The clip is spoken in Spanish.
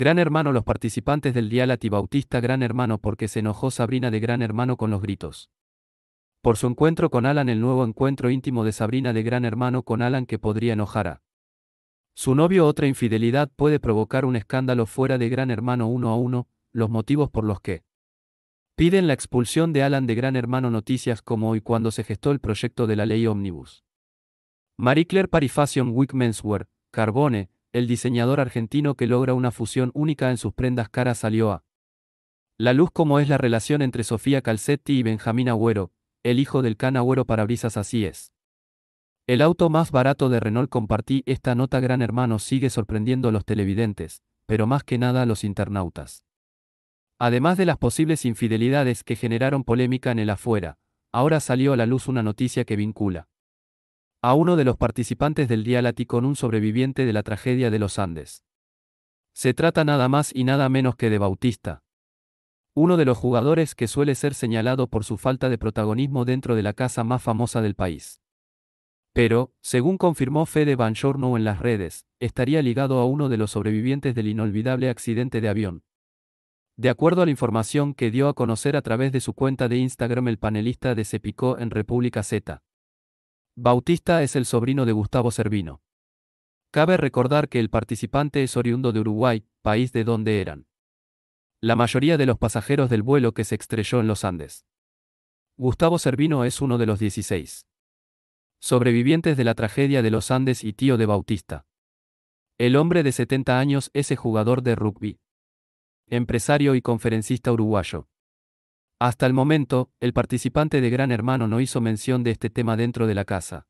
Gran Hermano Los participantes del día Bautista Gran Hermano porque se enojó Sabrina de Gran Hermano con los gritos. Por su encuentro con Alan el nuevo encuentro íntimo de Sabrina de Gran Hermano con Alan que podría enojar a su novio otra infidelidad puede provocar un escándalo fuera de Gran Hermano uno a uno, los motivos por los que piden la expulsión de Alan de Gran Hermano Noticias como hoy cuando se gestó el proyecto de la ley Omnibus. Marie Claire Parifacion Wick Carbone, el diseñador argentino que logra una fusión única en sus prendas caras salió a la luz como es la relación entre Sofía Calcetti y Benjamín Agüero, el hijo del can Agüero brisas así es. El auto más barato de Renault compartí esta nota Gran Hermano sigue sorprendiendo a los televidentes, pero más que nada a los internautas. Además de las posibles infidelidades que generaron polémica en el afuera, ahora salió a la luz una noticia que vincula a uno de los participantes del día con un sobreviviente de la tragedia de los Andes. Se trata nada más y nada menos que de Bautista. Uno de los jugadores que suele ser señalado por su falta de protagonismo dentro de la casa más famosa del país. Pero, según confirmó Fede Banjorno en las redes, estaría ligado a uno de los sobrevivientes del inolvidable accidente de avión. De acuerdo a la información que dio a conocer a través de su cuenta de Instagram el panelista de Cepicó en República Z. Bautista es el sobrino de Gustavo Servino. Cabe recordar que el participante es oriundo de Uruguay, país de donde eran. La mayoría de los pasajeros del vuelo que se estrelló en los Andes. Gustavo Servino es uno de los 16 sobrevivientes de la tragedia de los Andes y tío de Bautista. El hombre de 70 años es el jugador de rugby, empresario y conferencista uruguayo. Hasta el momento, el participante de Gran Hermano no hizo mención de este tema dentro de la casa.